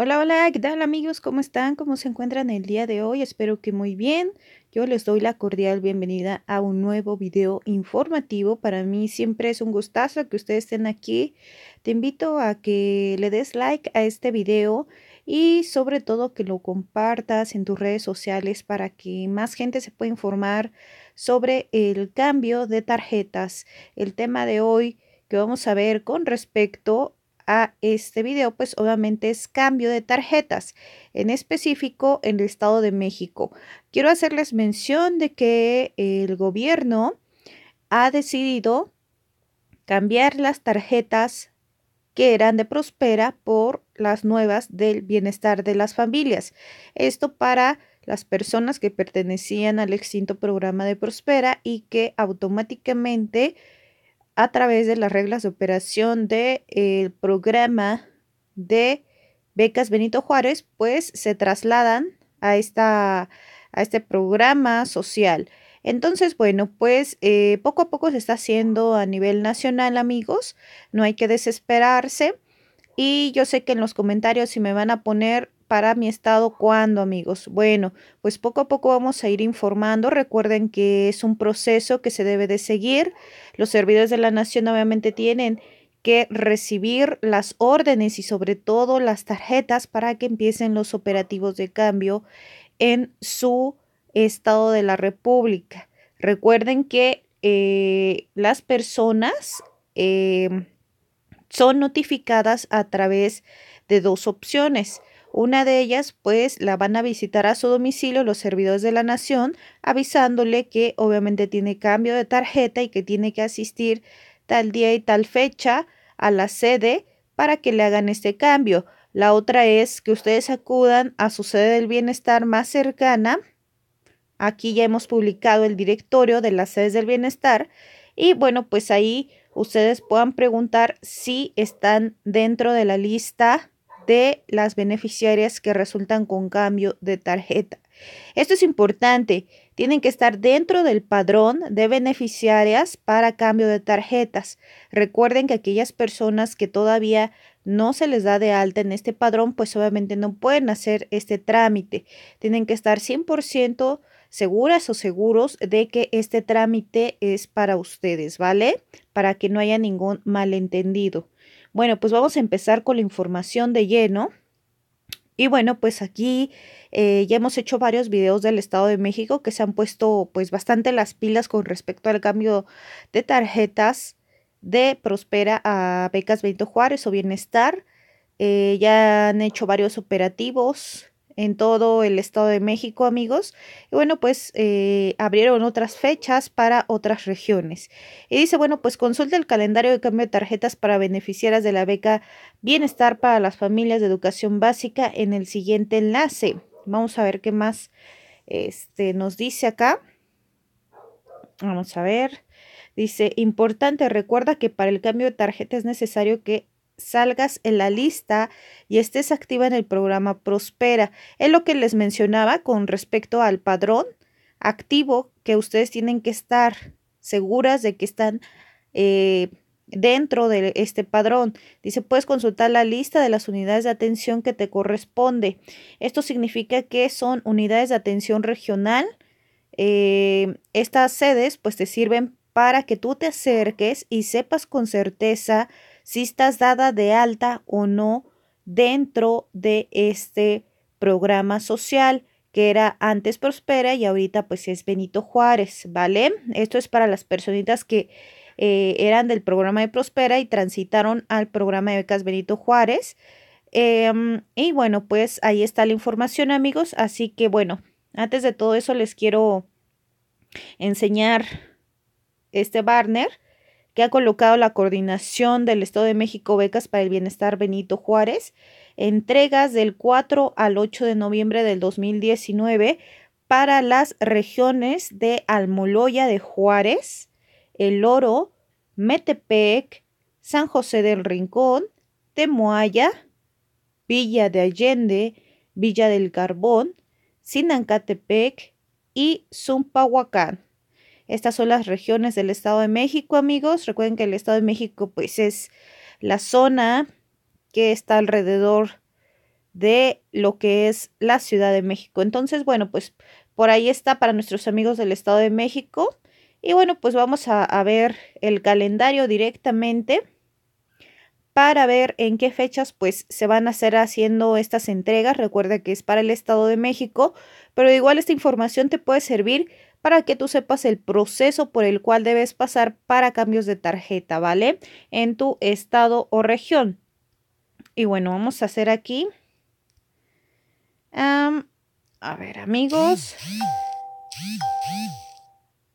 Hola, hola, ¿qué tal amigos? ¿Cómo están? ¿Cómo se encuentran el día de hoy? Espero que muy bien. Yo les doy la cordial bienvenida a un nuevo video informativo. Para mí siempre es un gustazo que ustedes estén aquí. Te invito a que le des like a este video y sobre todo que lo compartas en tus redes sociales para que más gente se pueda informar sobre el cambio de tarjetas. El tema de hoy que vamos a ver con respecto a este video, pues obviamente es cambio de tarjetas, en específico en el Estado de México. Quiero hacerles mención de que el gobierno ha decidido cambiar las tarjetas que eran de Prospera por las nuevas del bienestar de las familias. Esto para las personas que pertenecían al extinto programa de Prospera y que automáticamente a través de las reglas de operación del programa de becas Benito Juárez, pues se trasladan a, esta, a este programa social. Entonces, bueno, pues eh, poco a poco se está haciendo a nivel nacional, amigos. No hay que desesperarse. Y yo sé que en los comentarios si me van a poner para mi estado cuando amigos? Bueno, pues poco a poco vamos a ir informando. Recuerden que es un proceso que se debe de seguir. Los servidores de la nación obviamente tienen que recibir las órdenes y sobre todo las tarjetas para que empiecen los operativos de cambio en su estado de la República. Recuerden que eh, las personas eh, son notificadas a través de dos opciones. Una de ellas, pues, la van a visitar a su domicilio los servidores de la nación, avisándole que obviamente tiene cambio de tarjeta y que tiene que asistir tal día y tal fecha a la sede para que le hagan este cambio. La otra es que ustedes acudan a su sede del bienestar más cercana. Aquí ya hemos publicado el directorio de las sedes del bienestar y bueno, pues ahí ustedes puedan preguntar si están dentro de la lista de las beneficiarias que resultan con cambio de tarjeta. Esto es importante, tienen que estar dentro del padrón de beneficiarias para cambio de tarjetas. Recuerden que aquellas personas que todavía no se les da de alta en este padrón, pues obviamente no pueden hacer este trámite. Tienen que estar 100% seguras o seguros de que este trámite es para ustedes, ¿vale? Para que no haya ningún malentendido. Bueno, pues vamos a empezar con la información de lleno. Y bueno, pues aquí eh, ya hemos hecho varios videos del Estado de México que se han puesto pues bastante las pilas con respecto al cambio de tarjetas de Prospera a Becas Benito Juárez o Bienestar. Eh, ya han hecho varios operativos en todo el Estado de México, amigos. Y bueno, pues eh, abrieron otras fechas para otras regiones. Y dice, bueno, pues consulta el calendario de cambio de tarjetas para beneficiarias de la beca Bienestar para las Familias de Educación Básica en el siguiente enlace. Vamos a ver qué más este, nos dice acá. Vamos a ver. Dice, importante, recuerda que para el cambio de tarjeta es necesario que salgas en la lista y estés activa en el programa Prospera. Es lo que les mencionaba con respecto al padrón activo que ustedes tienen que estar seguras de que están eh, dentro de este padrón. Dice, puedes consultar la lista de las unidades de atención que te corresponde. Esto significa que son unidades de atención regional. Eh, estas sedes pues te sirven para que tú te acerques y sepas con certeza si estás dada de alta o no dentro de este programa social que era antes Prospera y ahorita pues es Benito Juárez, ¿vale? Esto es para las personitas que eh, eran del programa de Prospera y transitaron al programa de becas Benito Juárez. Em, y bueno, pues ahí está la información amigos, así que bueno, antes de todo eso les quiero enseñar este Barner que ha colocado la coordinación del Estado de México Becas para el Bienestar Benito Juárez, entregas del 4 al 8 de noviembre del 2019 para las regiones de Almoloya de Juárez, El Oro, Metepec, San José del Rincón, Temoaya, Villa de Allende, Villa del Carbón, Sinancatepec y Zumpahuacán. Estas son las regiones del Estado de México, amigos. Recuerden que el Estado de México, pues, es la zona que está alrededor de lo que es la Ciudad de México. Entonces, bueno, pues por ahí está para nuestros amigos del Estado de México. Y bueno, pues vamos a, ver el calendario directamente para ver en qué fechas pues se van a hacer haciendo estas entregas. Recuerda que es para el Estado de México, pero igual esta información te puede servir para que tú sepas el proceso por el cual debes pasar para cambios de tarjeta, ¿vale? En tu estado o región. Y bueno, vamos a hacer aquí. a ver, amigos.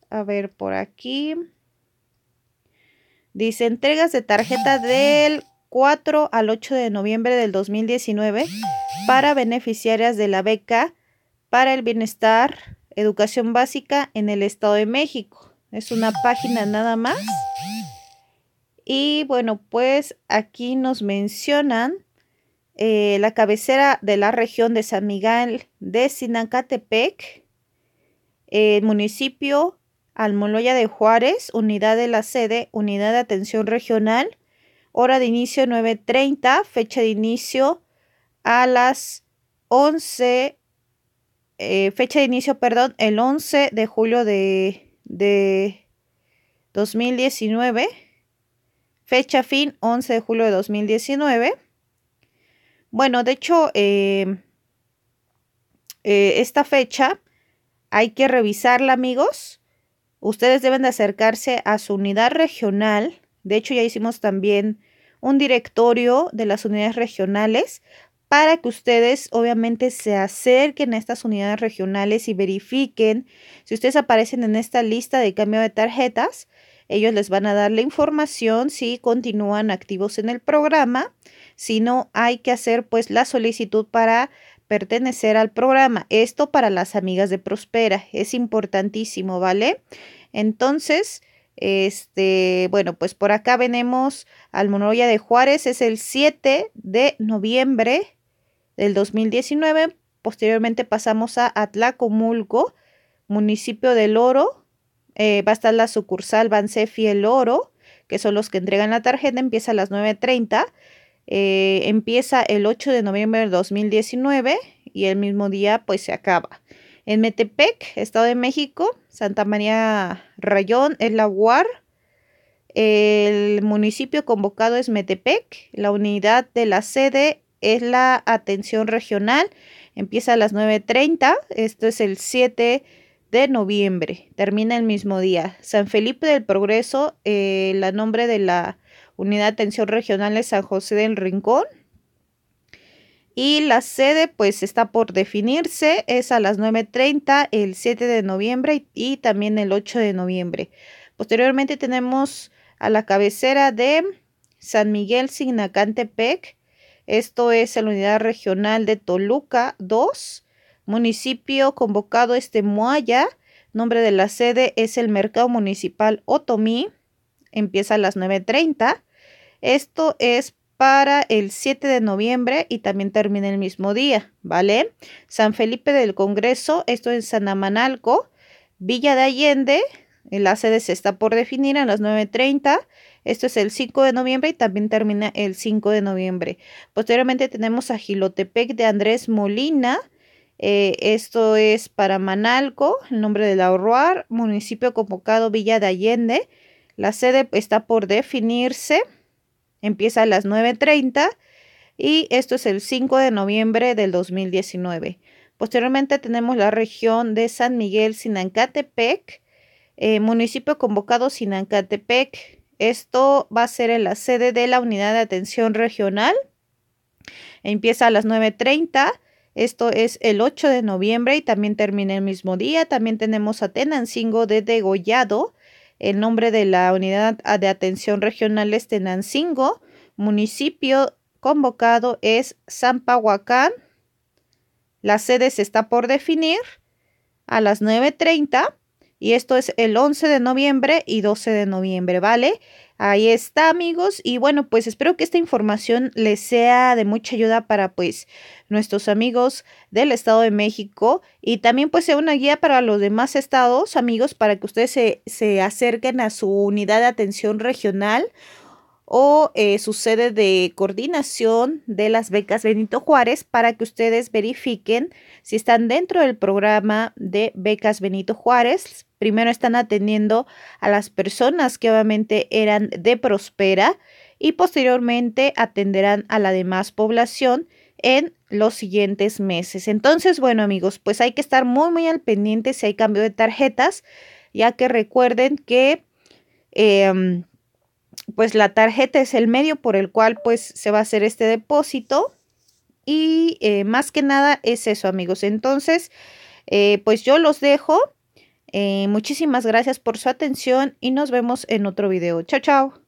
A ver, por aquí. Dice, entregas de tarjeta del 4 al 8 de noviembre del 2019 para beneficiarias de la beca para el bienestar Educación Básica en el Estado de México. Es una página nada más. Y bueno, pues aquí nos mencionan eh, la cabecera de la región de San Miguel de Sinacatepec, el eh, municipio Almoloya de Juárez, unidad de la sede, unidad de atención regional, hora de inicio 9.30, fecha de inicio a las 11 eh, fecha de inicio, perdón, el 11 de julio de, 2019. Fecha fin 11 de julio de 2019. Bueno, de hecho, em, eh, esta fecha hay que revisarla, amigos. Ustedes deben de acercarse a su unidad regional. De hecho, ya hicimos también un directorio de las unidades regionales para que ustedes obviamente se acerquen a estas unidades regionales y verifiquen si ustedes aparecen en esta lista de cambio de tarjetas. Ellos les van a dar la información si continúan activos en el programa. Si no, hay que hacer pues la solicitud para pertenecer al programa. Esto para las amigas de Prospera. Es importantísimo, ¿vale? Entonces, este, bueno, pues por acá venimos al Monroya de Juárez. Es el 7 de noviembre del 2019. Posteriormente pasamos a Atlacomulco, municipio del Oro. Eh, va a estar la sucursal Bansefi El Oro, que son los que entregan la tarjeta. Empieza a las 9.30. Eh, empieza el 8 de noviembre de 2019 y el mismo día pues se acaba. En Metepec, Estado de México, Santa María Rayón el Aguar, El municipio convocado es Metepec. La unidad de la sede es la atención regional. Empieza a las 9.30, esto es el 7 de noviembre, termina el mismo día. San Felipe del Progreso, el eh, la nombre de la unidad de atención regional es San José del Rincón. Y la sede pues está por definirse, es a las 9.30 el 7 de noviembre y, y también el 8 de noviembre. Posteriormente tenemos a la cabecera de San Miguel Signacantepec, esto es la unidad regional de Toluca 2, municipio convocado este Moya Nombre de la sede es el Mercado Municipal Otomí. Empieza a las 9.30. Esto es para el 7 de noviembre y también termina el mismo día, ¿vale? San Felipe del Congreso, esto en Sanamanalco, Villa de Allende, la sede se está por definir a las 9.30 esto es el 5 de noviembre y también termina el 5 de noviembre. Posteriormente tenemos a Gilotepec de Andrés Molina. Eh, esto es para Manalco, el nombre la URUAR, municipio convocado Villa de Allende. La sede está por definirse. Empieza a las 9.30 y esto es el 5 de noviembre del 2019. Posteriormente tenemos la región de San Miguel Sinancatepec, eh, municipio convocado Sinancatepec. Esto va a ser en la sede de la Unidad de Atención Regional. Empieza a las 9.30. Esto es el 8 de noviembre y también termina el mismo día. También tenemos a Tenancingo de Degollado. El nombre de la Unidad de Atención Regional es Tenancingo. Municipio convocado es Zampahuacán. La sede se está por definir a las 9.30. Y esto es el 11 de noviembre y 12 de noviembre, ¿vale? Ahí está, amigos. Y bueno, pues espero que esta información les sea de mucha ayuda para pues nuestros amigos del Estado de México y también pues sea una guía para los demás estados, amigos, para que ustedes se, se acerquen a su unidad de atención regional o eh, su sede de coordinación de las becas Benito Juárez para que ustedes verifiquen si están dentro del programa de becas Benito Juárez. Primero están atendiendo a las personas que obviamente eran de Prospera y posteriormente atenderán a la demás población en los siguientes meses. Entonces, bueno amigos, pues hay que estar muy muy al pendiente si hay cambio de tarjetas, ya que recuerden que... Em, pues la tarjeta es el medio por el cual pues se va a hacer este depósito y eh, más que nada es eso amigos entonces eh, pues yo los dejo eh, muchísimas gracias por su atención y nos vemos en otro video chao chao